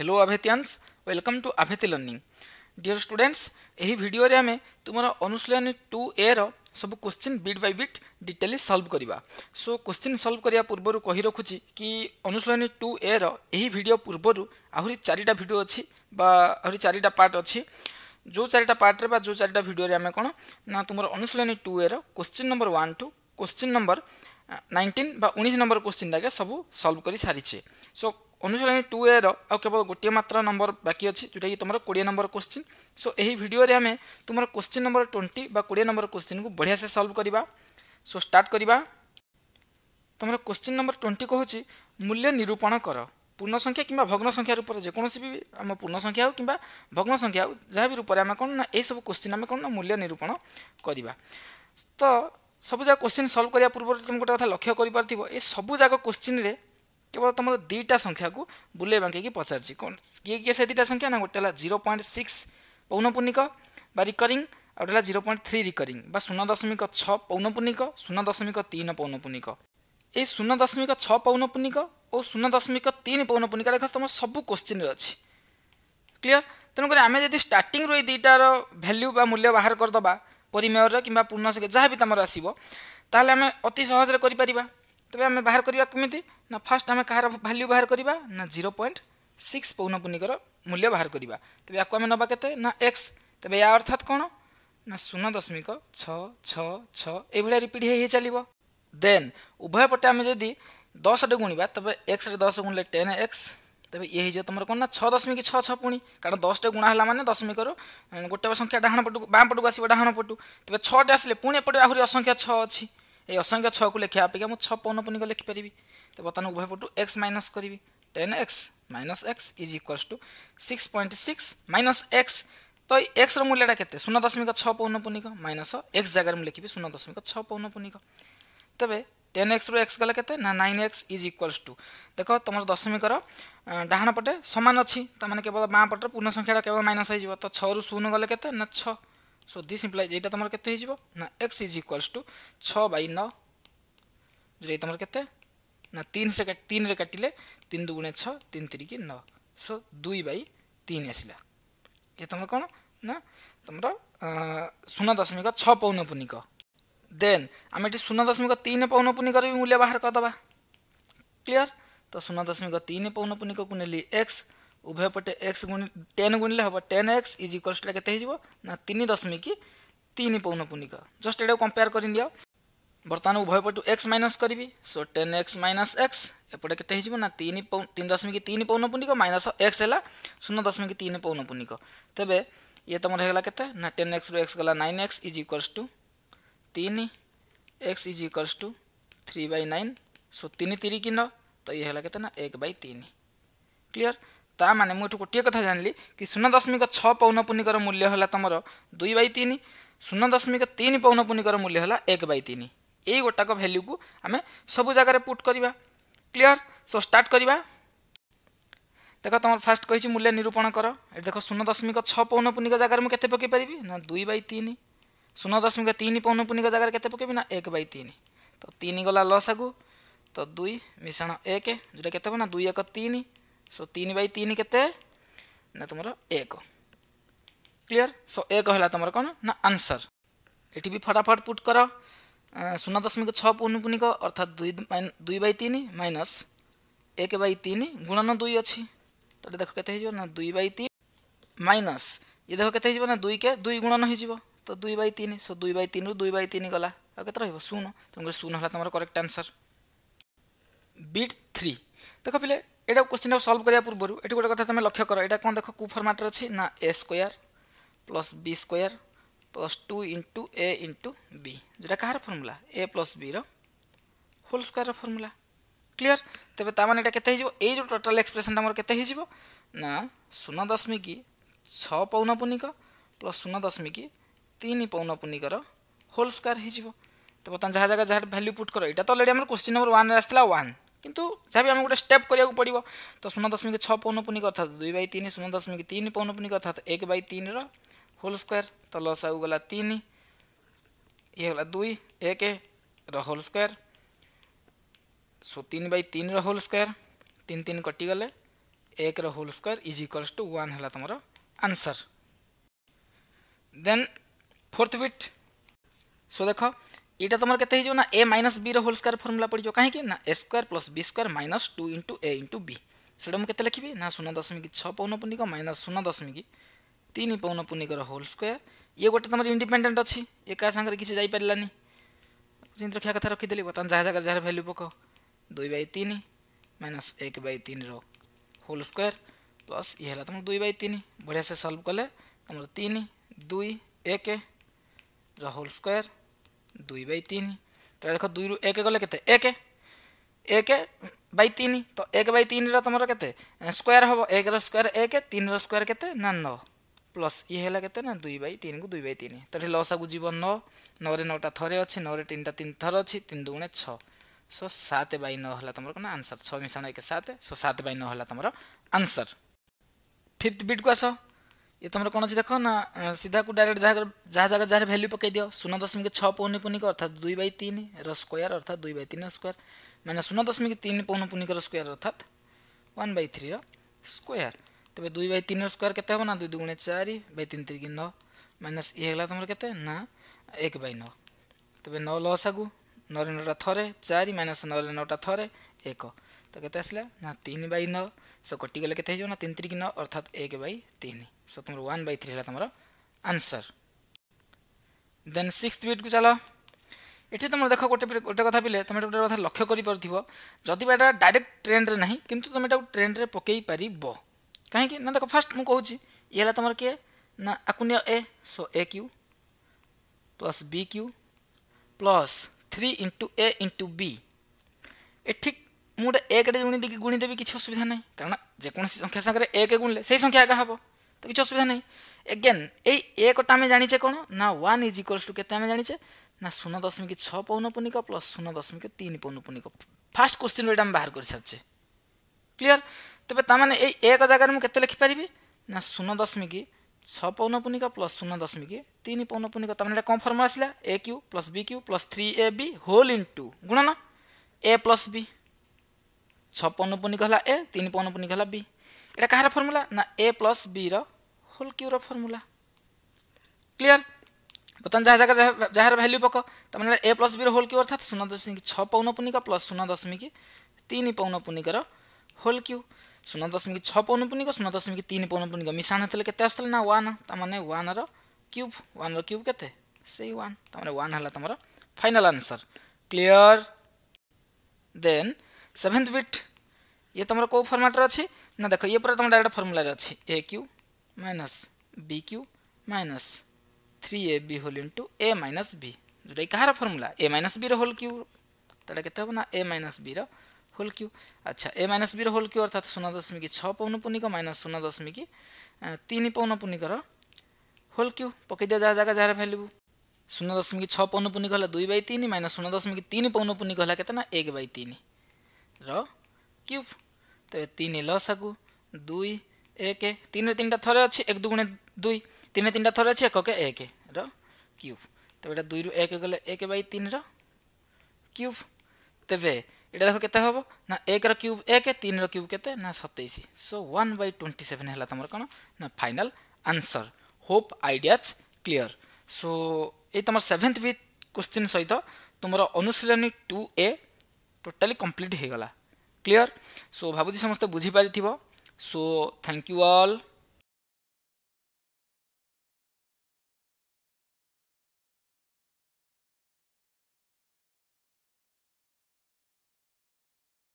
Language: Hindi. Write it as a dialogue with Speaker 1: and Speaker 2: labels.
Speaker 1: hello Abhetians welcome to Abheti learning dear students ଏହି ଭିଡ଼ିଓରେ ଆମେ ତୁମର ଅନୁଶୀଳନୀ ଟୁ ଏର ସବୁ କୋଶ୍ଚିନ୍ ବିଟ୍ ବାଇ ବିଟ୍ ଡିଟେଲି ସଲ୍ଭ କରିବା ସୋ କୋଶ୍ଚିନ୍ ସଲ୍ଭ କରିବା ପୂର୍ବରୁ କହି ରଖୁଛି କି ଅନୁଶୀଳନୀ ଟୁ ଏର ଏହି ଭିଡ଼ିଓ ପୂର୍ବରୁ ଆହୁରି ଚାରିଟା ଭିଡ଼ିଓ ଅଛି ବା ଆହୁରି ଚାରିଟା ପାର୍ଟ ଅଛି ଯେଉଁ ଚାରିଟା ପାର୍ଟରେ ବା ଯେଉଁ ଚାରିଟା ଭିଡ଼ିଓରେ ଆମେ କ'ଣ ନା ତୁମର ଅନୁଶୀଳନୀ ଟୁ ଏର question number one to question number nineteen ବା ଉଣେଇଶ ନମ୍ବର କୋଶ୍ଚିନ୍ଟାକେ ସବୁ ସଲ୍ଭ କରି ସାରିଛେ ସୋ ଅନୁଶୀଳନୀ ଟୁ ଏର ଆଉ କେବଳ ଗୋଟିଏ ମାତ୍ର ନମ୍ବର ବାକି ଅଛି ଯେଉଁଟାକି ତୁମର କୋଡ଼ିଏ ନମ୍ବର କୋଶ୍ଚିନ୍ ସୋ ଏହି ଭିଡ଼ିଓରେ ଆମେ ତୁମର କୋଶ୍ଚିନ୍ ନମ୍ବର ଟ୍ୱେଣ୍ଟି ବା କୋଡ଼ିଏ ନମ୍ବର କୋଶ୍ଚିନ୍କୁ ବଢ଼ିଆସେ ସଲ୍ଭ କରିବା ସୋ ଷ୍ଟାର୍ଟ କରିବା ତୁମର କୋଶ୍ଚିନ୍ ନମ୍ବର ଟ୍ୱେଣ୍ଟି କହୁଛି ମୂଲ୍ୟ ନିରୂପଣ କର ପୂର୍ଣ୍ଣ ସଂଖ୍ୟା କିମ୍ବା ଭଗ୍ନ ସଂଖ୍ୟା ରୂପରେ ଯେକୌଣସି ବି ଆମ ପୂର୍ଣ୍ଣ ସଂଖ୍ୟା ହେଉ କିମ୍ବା ଭଗ୍ନ ସଂଖ୍ୟା ହେଉ ଯାହା ବି ରୂପରେ ଆମେ କ'ଣ ନା ଏହିସବୁ କୋଶ୍ଚିନ୍ ଆମେ କ'ଣ ନା ମୂଲ୍ୟ ନିରୂପଣ କରିବା ତ ସବୁଯାକ କୋଶ୍ଚିନ୍ ସଲ୍ଭ କରିବା ପୂର୍ବରୁ ତୁମେ ଗୋଟେ କଥା ଲକ୍ଷ୍ୟ କରିପାରିଥିବ ଏ ସବୁଯାକ କୋଶ୍ଚିନ୍ରେ केवल तपाईँको दुईटा संख्याको बुलै बाँकेको पचास कि से दुटा संख्या गोटे होला जिरो पोइन्ट सिक्स पौनपुनिक रिकरिंग बा रिकरिङ आउट जिरो थ्री रिकरिंग शून्य दशमिक छ पौनपुनिक शून्य दशमिक तीन पौनपुनिक ये शून्य दशमिक छ पौनपुनिक और शून्य दशमिक तिन पौन पूर्णिक त सबै क्वेसन अनि क्लियर तेणुक आमे स्टाङ्ग दुईटार बा मूल्य बाहर करदे बाह्र गरिदे परिमयर कम्बा पूर्णसङ्ख्या जहाँबि त आसे अति सहजले गरिपार তবে আমি বাহার করা কমিটি না ফার্স্ট আমি কাহার ভ্যালু বাহার করা না জিরো পয়েন্ট সিক্স পৌনপুনিকর মূল্য বাহার করা তবে ইয়াকে আমি নেবা কেতে না এক্স তবে ইয়া অর্থাৎ কোণ না শূন্য দশমিক ছ ছ ছ এইভাবে রিপিট হয়ে চালিব দেন উভয় পটে আমি যদি দশটে গুণবা তবে এক্সরে দশ গুণলে টেন এক্স তবে ইয়ে হয়ে তোমার কোণ না ছ দশমিক ছ ছ পুঁ কারণ দশটে গুণা হল মানে দশমিকর গোটে সংখ্যা ডাহাণ পটু বাঁ পটু আসবে ডাহাণ পটু তবে ছটে আসলে পুঁ এপটে আহরি অসংখ্য ছ অছি এই অসংখ্য ছকু লেখা অপেক্ষা মু ছ পৌনপুনিক লেখিপারি তো বর্তমান উভয় পটু এক্স মাইনস করবি ten x minus x is equals to six point six minus x তো এই এক্সর মূল্যটা কেতে শূন্য দশমিক ছ পৌনপুনিক মাইনস এক্স জায়গায় মু লিখিবি শূন্য দশমিক ছ পৌনপুনিক তবে টেন এক্সরু এক্স গলে কেতে না nine x is equals to দেখ তোমার দশমিকর ডাহাণ পটে সমান অছি তার মানে কেবল বাঁ পটে পূর্ণ সংখ্যাটা কেবল মাইনস হয়ে যাব তো ছু শূন্য গলে কেতে না ছ so this implies x is equal to छ ते तिन रे काटिले तिन दुई गुणे छि न सो दुई बई तिन आसला तर शून दशमिक छ पौन पुनिक देन आम शून्य दशमिक तिन पौन पून मूल्य बाह्र गरिदि क्लियर त शून्य दशमिक तिन पौन पून एक्स उभयपटे एक्स गुण टेन गुणिले हम ten x is equal to के तीन दशमिक तीन पौनपुनिक जस्ट यू कंपेयर कर दि बर्तमान उभयपटू एक्स माइनस करी so ten x minus x एपटे के तीन दशमिक तीन पौनपुनिक माइनस एक्स है शून्य दशमिक तीन पौनपुनिक तेज ये तुम होगा के टेन एक्स रु एक्स गला nine x is equals to तीन x is equals to three by nine सो तीन तीर कि न तो ये है एक बै तीन क्लीयर ତା ମାନେ ମୁଁ ଏଠୁ ଗୋଟିଏ କଥା ଜାଣିଲି କି ଶୂନ ଦଶମିକ ଛଅ ପୌନପୁନିକର ମୂଲ୍ୟ ହେଲା ତୁମର ଦୁଇ ବାଇ ତିନି ଶୂନ ଦଶମିକ ତିନି ପୌନପୁନିକର ମୂଲ୍ୟ ହେଲା ଏକ ବାଇ ତିନି ଏଇ ଗୋଟାକ ଭ୍ୟାଲ୍ୟୁକୁ ଆମେ ସବୁ ଜାଗାରେ ପୁଟ୍ କରିବା କ୍ଲିଅର ସୋ ଷ୍ଟାର୍ଟ କରିବା ଦେଖ ତୁମର ଫାର୍ଷ୍ଟ କହିଛି ମୂଲ୍ୟ ନିରୂପଣ କର ଏଠି ଦେଖ ଶୂନ ଦଶମିକ ଛଅ ପୌନପୁନିକ ଜାଗାରେ ମୁଁ କେତେ ପକାଇ ପାରିବି ନା ଦୁଇ ବାଇ ତିନି ଶୂନ ଦଶମିକ ତିନି ପୌନପୁନିକ ଜାଗାରେ କେତେ ପକାଇବି ନା ଏକ ବାଇ ତିନି ତ ତିନି ଗଲା ଲସ୍ ଆଗୁ ତ ଦୁଇ ମିଶାଣ ଏକ ଯେଉଁଟା କେତେ ହେବ ନା ଦୁଇ ଏକ ତିନି सो तीन बै तीन के तुम एक क्लीयर सो एक है तुम कौन ना आंसर ये भी फटाफट पुट कर शून्य दशमिक छ पुनिपुनिक अर्थात दुई दुई बै तीन माइनस एक बै तीन गुणन दुई अच्छी तो देख के ना दुई बै तीन माइनस ये देख के ना दुई के दुई गुणन हो तो दुई बै तीन सो दुई बै तीन रु दुई बै तीन गला आ के शून तेनाली शून है तुम करेक्ट आंसर बीट थ्री देख पे এটা কোশ্চিনটা সলভ করা পূর্বর এটি গোটে কথা তুমি লক্ষ্য কর এটা কোণ দেখ কু ফর্মাটরে অছি না a square plus b square plus two into a into b যেটা কাহার ফর্মুলা এ প্লস বির হোল স্কোয়ার ফর্মুলা ক্লিয়ার তবে তা মানে এটা কেতে হয়ে এই যে টোটাল এক্সপ্রেসনটা আমার কেতে হয়ে না শূন্য দশমিক ছ পৌনপুনিক প্লস শূন্য দশমিক তিন পৌনপুনিকর হোল স্কোয়ার হয়ে তবে যা জায়গা যা ভ্যালু পুট কর এটা তো অলরেডি আমার কোশ্চিন নম্বর ওয়ান আসলে ওয়ান किंतु जहाँ भी आम गोटे स्टेप करने को पड़ो तो शून दशमिक छः पौनपुनिक अर्थात दुई बै तीन शून दशमिक तीन पौनपुनिक अर्थात एक बै तीन रोल स्क्वयर तो लस आगे गला तीन ये गला दुई एक रोल स्क्वयर सो तीन बै तीन रोल स्क्वयर तीन तीन कटिगले एक whole square is equals to one है तुम answer then fourth bit so देख यहाँ तुम्हारे के a minus b whole square formula पड़ो कहीं a square plus b square minus two into a into b से मुझे लिखी ना शून्य दशमिक छः पौनपुनिक माइनस शून्य दशमिक तीन पौनपुनिकर होल स्क्यर ये गोटे तुम इंडिपेडेन्ट अच्छी एका सागर किसी जापारानी जिन रखा कथा रखीदेली बर्तमान जहाँ जगह जहाँ भैल्यू पक दुई बै तीन माइनस एक बै तीन रोल स्क्यर प्लस ये तुम दुई बै तीन बढ़िया से सल्व कले तुम तीन दुई एक होल स्क्यर দুই বাই তিন তাহলে দেখ দুই রু এক গলে কেতে এক এক বাই তিন তো এক বাই তিনর তোমার কেতে স্কোয়ার হব একর স্কোয়ার এক তিনর স্কোয়ার কেতে না ন প্লস ইয়ে হল কেতে না দুই বাই তিন কু দুই বাই তিন তো এটি লস আগু যাব ন নরে নটা থরে অছি নরে তিনটা তিন থর অছি তিন দুগুণে ছ সো সাত বাই ন হল তোমার কোন আনসার ছ মিশাণ এক সাত সো সাত বাই ন হল তোমার আনসার ফিফ্থ বিট কু আস ये तुम तो कौन अच्छे देख ना सीधा को डायरेक्ट जहाँ जहाँ जगह जहाँ भैल्यू पकई दिव शून दशमिक छः पौनिपुनिक अर्थात दुई बै तीन स्क्वयर अर्थात दुई बै तीन स्क्वयर मैंने शून दशमिक तीन पौनिपुनिक स्क्वयर अर्थात वन बै थ्री स्क्वयर तेज दुई बै तीन स्क्वयर के ना दुई दुगुणे चार बै तीन तीन नौ माइनस ये है तुम के ना एक बै नौ तेज नौ लस आगू नौ नौटा थे चार माइनस नौ नौटा थे एक तो के आसला ना तीन बै नौ सो कटिगे के तीन तो तीन न अर्थात एक बै तीन सो तुम वन बै थ्री है तुम आंसर देन सिक्स पीरियड को चल ये तुम देख गोटे गोटे कथ पे तुम गोटे कथ लक्ष्य करदा डायरेक्ट ट्रेन में ना कि तुम यू ट्रेन में पकई पार कहीं देख फास्ट मुझे ये तुम किए ना आकुनि ए so a cube plus b cube plus three into a into b ए ମୁଁ ଗୋଟେ ଏକରେ ଗୁଣି ଦେଇକି ଗୁଣି ଦେବି କିଛି ଅସୁବିଧା ନାହିଁ କାରଣ ଯେକୌଣସି ସଂଖ୍ୟା ସାଙ୍ଗରେ ଏକ ଗୁଣିଲେ ସେଇ ସଂଖ୍ୟା ଏକା ହେବ ତ କିଛି ଅସୁବିଧା ନାହିଁ ଏଗେନ୍ ଏଇ ଏକଟା ଆମେ ଜାଣିଛେ କ'ଣ ନା ୱାନ୍ ଇଜ୍ ଇକ୍ୱାଲ୍ସ ଟୁ କେତେ ଆମେ ଜାଣିଛେ ନା ଶୂନ ଦଶମିକ ଛଅ ପୌନପୁନିକ ପ୍ଲସ୍ ଶୂନ ଦଶମିକ ତିନି ପୌନପୁନିକ ଫାର୍ଷ୍ଟ କୋଶ୍ଚିନ୍ରୁ ଏଇଟା ଆମେ ବାହାର କରିସାରିଛେ କ୍ଲିଅର ତେବେ ତାମାନେ ଏଇ ଏକ ଜାଗାରେ ମୁଁ କେତେ ଲେଖିପାରିବି ନା ଶୂନ ଦଶମିକ ଛଅ ପୌନପୁନିକ ପ୍ଲସ୍ ଶୂନ ଦଶମିକ ତିନି ପୌନପୁନିକ ତାମାନେ ଏଇଟା କ'ଣ ଫର୍ମୁଲା ଆସିଲା a cube plus b cube plus three a b whole into ଗୁଣନ ଏ ପ୍ଲସ୍ ବି छ पौनपुनिक होला ए तिन पौन पूला बी एउटा कहाँ फर्मुला न ए प्लस बी र होल क्यु र फर्मुला क्लियर वर्तन जहाँ जाग्रा भ्याल्यु त ए प्लस बी र होल क्यु अर्थात् शून दशमी छ पौन पू प्लस दशमिक दशमी पौन पूर्णिकर हो क्यु शून्य दशमिक छ पौनपुनिक शून्य दशमिक तिन पौन पुनिक मिसान नान् त क्युब वान र क्युब केते सही वान् त final answer clear then seventh bit ইয়ে তোমার কেউ ফর্মাটরে অছি না দেখো ইয়ে পরে তোমার ডাইরেক্ট ফর্মুলার অছি a cube minus b cube minus three a b whole into a minus b ଯେଉଁଟାକି କାହାର ଫର୍ମୁଲା ଏ ମାଇନସ୍ ବିର ହୋଲ୍ କ୍ୟୁ ତାହେଲେ କେତେ ହେବ ନା ଏ ମାଇନସ୍ ବିର ହୋଲ୍ କ୍ୟୁ ଆଚ୍ଛା ଏ ମାଇନସ୍ ବିର ହୋଲ୍ କ୍ୟୁ ଅର୍ଥାତ୍ ଶୂନ ଦଶମିକ ଛଅ ପୌନପୁନିକ ମାଇନସ୍ ଶୂନ ଦଶମିକ ତିନି ପୌନପୁନିକର ହୋଲ୍ କ୍ୟୁ ପକାଇଦିଆ ଯାହା ଜାଗା ଯାହାର ଭାଲିବୁ ଶୂନ ଦଶମିକ ଛଅ ପୌନପୁନିକ ହେଲା ଦୁଇ ବାଇ ତିନି ମାଇନସ୍ ଶୂନ ଦଶମିକ ତିନି ପୌନପୁନିକ ହେଲା କେତେ ନା ଏକ ବାଇ ତିନି ର କ୍ୟୁବ୍ ତେବେ ତିନି ଲସାଗୁ ଦୁଇ ଏକ ତିନି ତିନିଟା ଥରେ ଅଛି ଏକ ଦୁଗୁଣେ ଦୁଇ ତିନି ତିନିଟା ଥରେ ଅଛି ଏକକେ ଏକର କ୍ୟୁବ୍ ତେବେ ଏଇଟା ଦୁଇରୁ ଏକ ଗଲେ ଏକ ବାଇ ତିନିର କ୍ୟୁବ୍ ତେବେ এটা দেখো কেতে হব না একর কিউব এক তিনর কিউব কেতে না সতেইশ so one by twenty seven হল তোমার কোণ না final answer hope ideas clear so এই তোমার সেভেন্থ বি কোশ্চিন সহিত তোমার অনুশীলনী টু এ ଟୋଟାଲି କମ୍ପ୍ଲିଟ୍ ହୋଇଗଲା କ୍ଲିଅର ସୋ ଭାବୁଛି ସମସ୍ତେ ବୁଝିପାରିଥିବ ସୋ ଥ୍ୟାଙ୍କ ୟୁ ଅଲ୍